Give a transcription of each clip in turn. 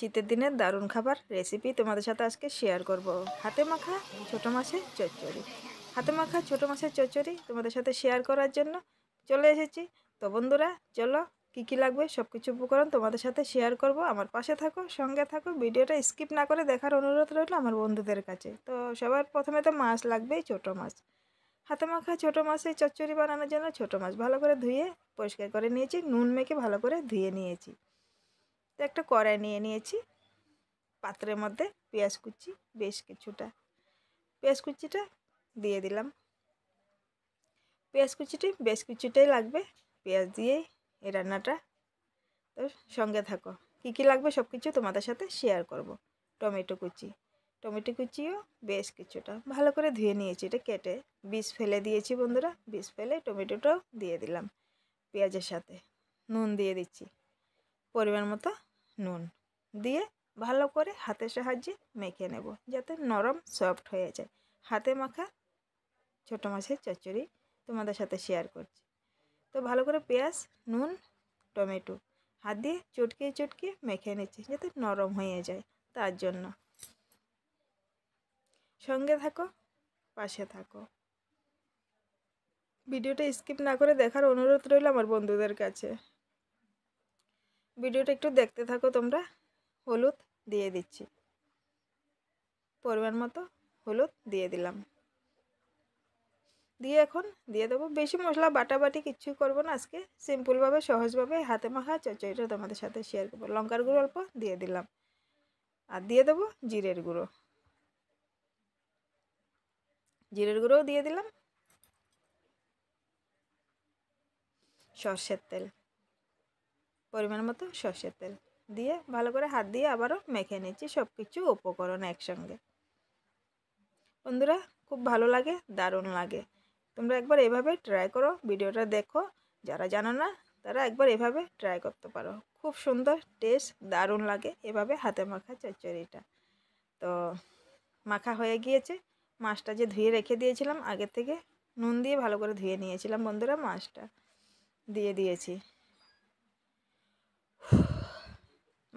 শীতের দিনে দারুণ খাবার রেসিপি তোমাদের সাথে আজকে শেয়ার করব। হাতে মাখা ছোটো মাছের চচ্চড়ি হাতে মাখা ছোটো মাছের চচ্চড়ি তোমাদের সাথে শেয়ার করার জন্য চলে এসেছি তো বন্ধুরা চলো কী কী লাগবে সব কিছু উপকরণ তোমাদের সাথে শেয়ার করব আমার পাশে থাকো সঙ্গে থাকো ভিডিওটা স্কিপ না করে দেখার অনুরোধ রইল আমার বন্ধুদের কাছে তো সবার প্রথমে তো মাছ লাগবেই ছোটো মাছ হাতে মাখা ছোটো মাছের চচ্চড়ি বানানোর জন্য ছোটো মাছ ভালো করে ধুয়ে পরিষ্কার করে নিয়েছি নুন মেখে ভালো করে ধুয়ে নিয়েছি তো একটা কড়াই নিয়ে নিয়েছি পাত্রের মধ্যে পেঁয়াজ কুচি বেশ কিছুটা পেঁয়াজ কুচিটা দিয়ে দিলাম পেঁয়াজ কুচিটি বেশ কিছুটাই লাগবে পেঁয়াজ দিয়ে এই রান্নাটা তো সঙ্গে থাকো কী কী লাগবে সব কিছু তোমাদের সাথে শেয়ার করব। টমেটো কুচি টমেটো কুচিও বেশ কিছুটা ভালো করে ধুয়ে নিয়েছি এটা কেটে বিষ ফেলে দিয়েছি বন্ধুরা বিষ ফেলে টমেটোটাও দিয়ে দিলাম পেঁয়াজের সাথে নুন দিয়ে দিচ্ছি পরিমাণ মতো নুন দিয়ে ভালো করে হাতের সাহায্যে মেখে নেব যাতে নরম সফট হয়ে যায় হাতে মাখা ছোটো মাছের চচ্চড়ি তোমাদের সাথে শেয়ার করছি তো ভালো করে পেঁয়াজ নুন টমেটো হাত দিয়ে চটকিয়ে চটকিয়ে মেখে নিচ্ছি যাতে নরম হয়ে যায় তার জন্য সঙ্গে থাকো পাশে থাকো ভিডিওটা স্কিপ না করে দেখার অনুরোধ রইল আমার বন্ধুদের কাছে ভিডিওটা একটু দেখতে থাকো তোমরা হলুদ দিয়ে দিচ্ছি পরিমাণ মতো হলুদ দিয়ে দিলাম দিয়ে এখন দিয়ে দেবো বেশি মশলা বাটাবাটি কিচ্ছুই করবো না আজকে সিম্পলভাবে সহজভাবে হাতে মাখা চচড়িটা তোমাদের সাথে শেয়ার করবো লঙ্কার গুঁড়ো অল্প দিয়ে দিলাম আর দিয়ে দেবো জিরের গুঁড়ো জিরের গুঁড়োও দিয়ে দিলাম সর্ষের তেল পরিমাণ মতো সর্ষের তেল দিয়ে ভালো করে হাত দিয়ে আবারও মেখে নিচ্ছি সব কিছু উপকরণ একসঙ্গে বন্ধুরা খুব ভালো লাগে দারুণ লাগে তোমরা একবার এভাবে ট্রাই করো ভিডিওটা দেখো যারা জানো না তারা একবার এভাবে ট্রাই করতে পারো খুব সুন্দর টেস্ট দারুণ লাগে এভাবে হাতে মাখা চচ্চড়িটা তো মাখা হয়ে গিয়েছে মাছটা যে ধুয়ে রেখে দিয়েছিলাম আগে থেকে নুন দিয়ে ভালো করে ধুয়ে নিয়েছিলাম বন্ধুরা মাছটা দিয়ে দিয়েছি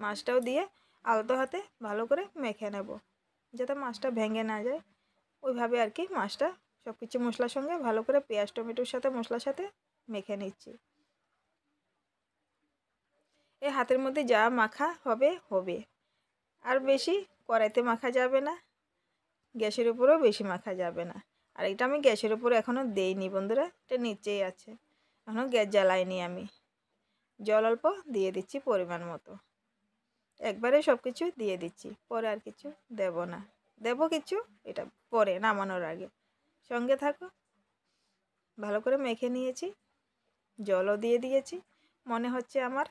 মাছটাও দিয়ে আলতো হাতে ভালো করে মেখে নেব যাতে মাছটা ভেঙে না যায় ওইভাবে আর কি মাছটা সব কিছু মশলার সঙ্গে ভালো করে পেঁয়াজ টমেটোর সাথে মশলার সাথে মেখে নিচ্ছি এই হাতের মধ্যে যা মাখা হবে হবে আর বেশি কড়াইতে মাখা যাবে না গ্যাসের উপরেও বেশি মাখা যাবে না আর এটা আমি গ্যাসের উপরে এখনও দেইনি বন্ধুরা এটা নিচেই আছে এখনও গ্যাস জ্বালাইনি আমি জল অল্প দিয়ে দিচ্ছি পরিমাণ মতো একবারে সব কিছু দিয়ে দিচ্ছি পরে আর কিছু দেব না দেব কিছু এটা পরে নামানোর আগে সঙ্গে থাকো ভালো করে মেখে নিয়েছি জলও দিয়ে দিয়েছি মনে হচ্ছে আমার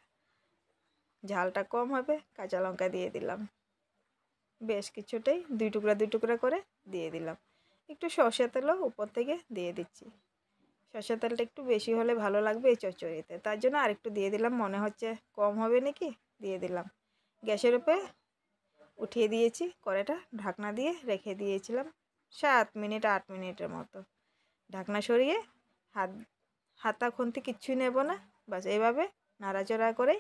ঝালটা কম হবে কাঁচা লঙ্কা দিয়ে দিলাম বেশ কিছুটাই দুই টুকরা দুই টুকরা করে দিয়ে দিলাম একটু সর্ষে তেলও উপর থেকে দিয়ে দিচ্ছি সর্ষে তেলটা একটু বেশি হলে ভালো লাগবে এই চচ্চড়িতে তার জন্য আরেকটু দিয়ে দিলাম মনে হচ্ছে কম হবে নাকি দিয়ে দিলাম গ্যাসের উপরে উঠিয়ে দিয়েছি কড়াইটা ঢাকনা দিয়ে রেখে দিয়েছিলাম সাত মিনিট আট মিনিটের মতো ঢাকনা সরিয়ে হাত হাতা খুনতে কিচ্ছুই নেব না বাস এভাবে নাড়াচড়া করে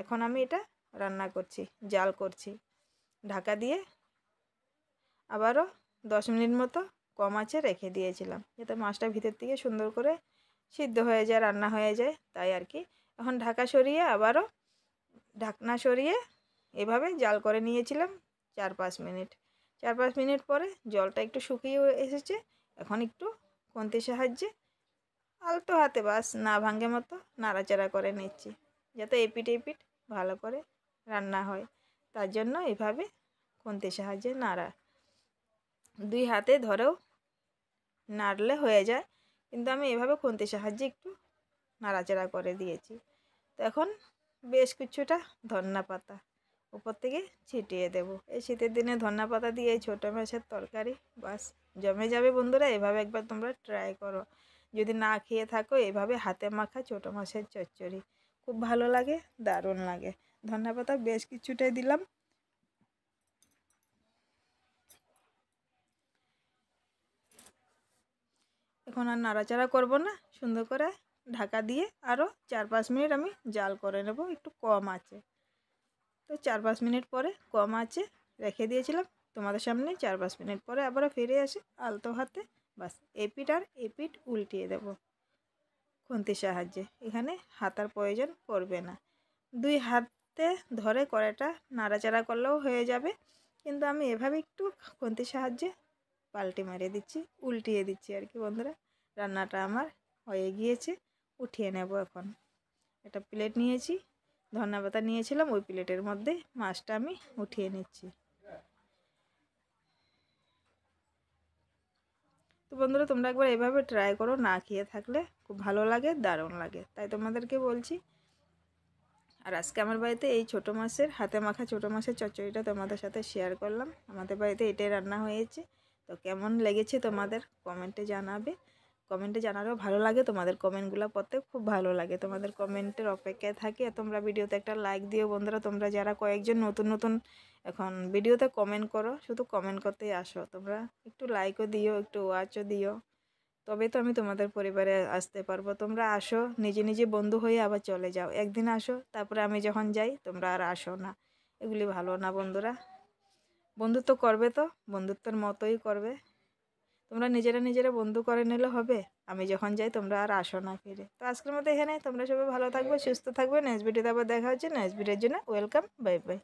এখন আমি এটা রান্না করছি জাল করছি ঢাকা দিয়ে আবারও দশ মিনিট মতো কম আছে রেখে দিয়েছিলাম যাতে মাছটা ভিতর থেকে সুন্দর করে সিদ্ধ হয়ে যায় রান্না হয়ে যায় তাই আর কি এখন ঢাকা সরিয়ে আবারও ঢাকনা সরিয়ে এভাবে জাল করে নিয়েছিলাম চার পাঁচ মিনিট চার পাঁচ মিনিট পরে জলটা একটু শুকিয়ে এসেছে এখন একটু কন্তির সাহায্যে আলতো হাতে বাস না ভাঙে মতো নাড়াচাড়া করে নিচ্ছি যাতে এপিট এপিট ভালো করে রান্না হয় তার জন্য এভাবে খুন্তির সাহায্যে নাড়া দুই হাতে ধরেও নাড়লে হয়ে যায় কিন্তু আমি এভাবে খুন্তির সাহায্যে একটু নাড়াচাড়া করে দিয়েছি তো এখন বেশ কিছুটা ধন্যা পাতা তারপর থেকে ছিটিয়ে দেব এই শীতের দিনে ধন্যা পাতা দিয়ে এই ছোটো মাছের তরকারি বাস জমে যাবে বন্ধুরা এভাবে একবার তোমরা ট্রাই করো যদি না খেয়ে থাকো এভাবে হাতে মাখা ছোটো মাছের চচ্চড়ি খুব ভালো লাগে দারুণ লাগে ধন্যা পাতা বেশ কিছুটাই দিলাম এখন আর নাড়াচাড়া করব না সুন্দর করে ঢাকা দিয়ে আরও চার পাঁচ মিনিট আমি জাল করে নেব একটু কম আছে তো চার পাঁচ মিনিট পরে কম আছে রেখে দিয়েছিলাম তোমাদের সামনে চার পাঁচ মিনিট পরে আবারও ফিরে আসে আলতো হাতে বাস এপিট আর এপিট উল্টিয়ে দেব খুন্তির সাহায্যে এখানে হাতার প্রয়োজন পড়বে না দুই হাতে ধরে কড়াইটা নাড়াচাড়া করলেও হয়ে যাবে কিন্তু আমি এভাবে একটু খুন্তির সাহায্যে পাল্টি মারিয়ে দিচ্ছি উল্টিয়ে দিচ্ছি আর কি বন্ধুরা রান্নাটা আমার হয়ে গিয়েছে উঠিয়ে নেব এখন একটা প্লেট নিয়েছি ধনা পাতা নিয়েছিলাম ওই প্লেটের মধ্যে মাছটা আমি উঠিয়ে নিচ্ছি তো বন্ধুরা তোমরা একবার এভাবে ট্রাই করো না খেয়ে থাকলে খুব ভালো লাগে দারুণ লাগে তাই তোমাদেরকে বলছি আর আজকে আমার বাড়িতে এই ছোট মাছের হাতে মাখা ছোট মাছের চচ্চড়িটা তোমাদের সাথে শেয়ার করলাম আমাদের বাড়িতে এটাই রান্না হয়েছে তো কেমন লেগেছে তোমাদের কমেন্টে জানাবে কমেন্টে জানালেও ভালো লাগে তোমাদের কমেন্টগুলো পড়তে খুব ভালো লাগে তোমাদের কমেন্টের অপেক্ষায় থাকি আর তোমরা ভিডিওতে একটা লাইক দিও বন্ধুরা তোমরা যারা কয়েকজন নতুন নতুন এখন ভিডিওতে কমেন্ট করো শুধু কমেন্ট করতেই আসো তোমরা একটু লাইকও দিও একটু ওয়াচও দিও তবে তো আমি তোমাদের পরিবারে আসতে পারবো তোমরা আসো নিজে নিজে বন্ধু হয়ে আবার চলে যাও একদিন আসো তারপরে আমি যখন যাই তোমরা আর আসো না এগুলি ভালো না বন্ধুরা বন্ধুত্ব করবে তো বন্ধুত্বের মতোই করবে তোমরা নিজেরা নিজেরা বন্ধু করে নিলে হবে আমি যখন যাই তোমরা আর আসো না ফিরে তো আজকের মতো এখানে তোমরা সবাই ভালো থাকবে সুস্থ থাকবে নেক্সট ভিডিওতে আবার দেখা হচ্ছে নেক্সট ভিডিওর জন্য ওয়েলকাম বাই বাই